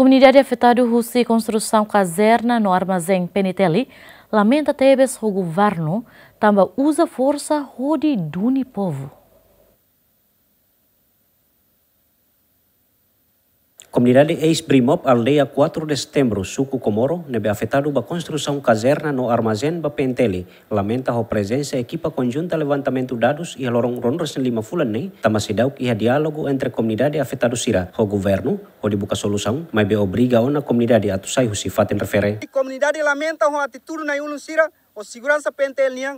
Comunidade afetada por construção caserna no armazém Penitelli lamenta tebes o governo também usa força rodi duni povo. Comunidade ex-Brimob, aldeia 4 de setembro, Suco Comoro, neve afetado ba construção caserna no armazém ba Pentele. Lamenta a presença equipa conjunta levantamento dados e a alorong rondas em lima fulan nei, tamasidauk e a diálogo entre comunidade afetado sira. O governo, o de dibuka solução, mas be obriga na comunidade a tusai husifaten refere. A comunidade lamenta a atitude na yunun sira, o segurança Pentele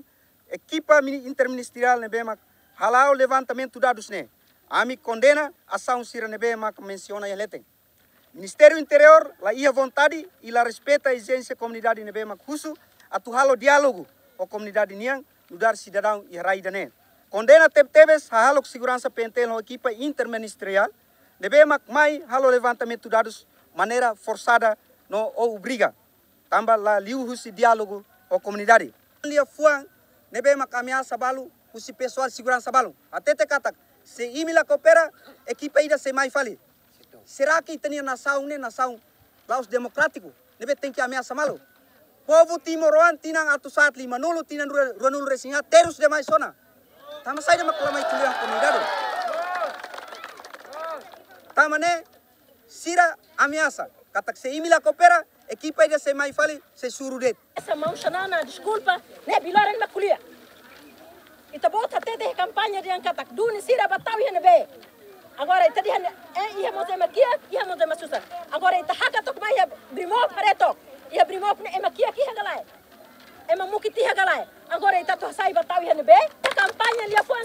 equipa interministerial neve mak, halau levantamento dados ne. AMI condena a ação Ciranebema que menciona em letem. Ministério Interior, lá ia vontade e lá respeita a exigência comunidade Nebema Kusu, atuar o diálogo com a comunidade Niang, mudar cidadão e raída dané. Condena Tebtebes, a halo segurança pentel na equipa interministerial, Nebema mai halo levantamento de dados maneira forçada no ou obriga. Tamba lá liu husi diálogo com a comunidade. Lia fuan, Nebema caminhar balu, husi pessoal segurança balu. Até te cataca. Se la coopera, equipa ida se mais fali. Será que tinha nação, né, nação Laos democrático? Nebe ter que ameaça malo. Povo timoroan tinang atu saat lima nulu tinang rua nulu resinga terus mai sona. Tama saja maklamai kuliah Tama ne sira ameaça. Katak se imila coopera, equipa ida se mais fali, se surudet. Essa mão chanana, desculpa, né, na makulia. ita bota tete campanha de ancatak duni sira batau ia nebe agora ita dia é ia moze makia ia moze masusa agora ita haka tok mai ia brimo pareto ia brimo ne makia ki hagalai ema mukiti galai, agora ita to sai batau ia nebe campanha lia pon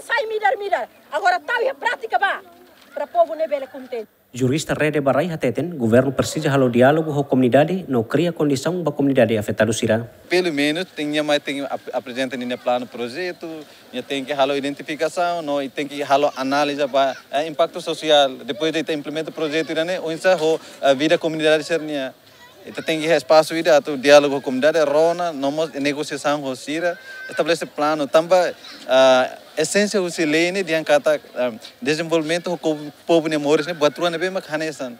Jurista Rede Barai Hateten, governo precisa halo diálogo com a comunidade, não cria condição para a comunidade afetada será. Pelo menos, tinha mais tem apresenta no plano projeto, tem que halo identificação, não, tem que halo análise para eh, impacto social. Depois de ter implementado o projeto, né, ou a vida da comunidade será. Então tem espaço ir ao diálogo com a rona, negociação com Sira, estabelece plano, também a ah, essência do Silene de ancata ah, desenvolvimento o povo de Mores, né, batrua ne bem macanesan.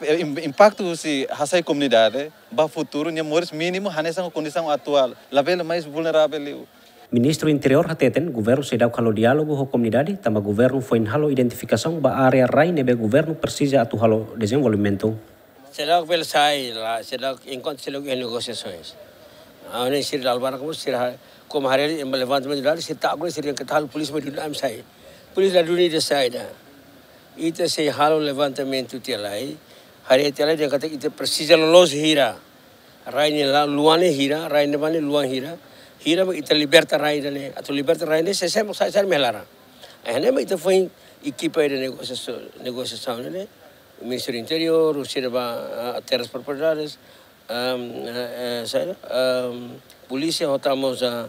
É, impacto do se hasai comunidade, ba futuro ne Mores mínimo hanesan condição atual, label mais vulnerável. Ministro Interior hateten governo se dau o diálogo com a comunidade, também governo foi em halo identificação ba área rai nebe governo precisa atuar halo desenvolvimento. silog bilsay la silog inkon silog in negosyasois awne ah, sir dalbana kamu sir kumhare imbelevan temen dal sir tak gune sir yang ketal polis me dunam sai polis la duni de sai da ite se halo levantamento tialai hari tialai dia kata ite precision los hira raine la luane hira raine mane luan hira hira me ite liberta raine ne atau liberta raine se se mo sai sai melara ene me ite foi ikipai de negociação negociação ne Ministerio Interior, observa ateras polisi yang rotamos a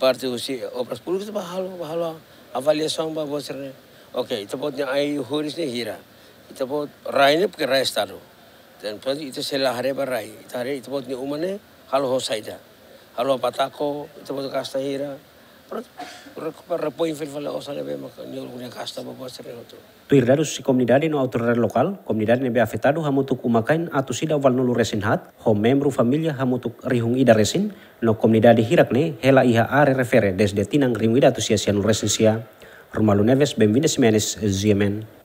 parte dos obras públicas, bahalo, bahalo, avaliação para você. Ok, então pode aí o Huris nem hira. Então pode rai né, porque rai estado. Dan pode itu selahare para rai. Tare itu pode umane halo saida. Halo patako, itu pode kasta hira. Tuirdarus si comunidade no autoridade local, comunidade nebe afetado hamutuk umakain atu sida wal nulu resin hat, ho membru familia hamutuk rihung ida resin, no comunidade hirak ne hela iha are refere desde tinang ringu ida tu sia sia resin sia. Romalo Neves, Benvides Menes, Ziemen.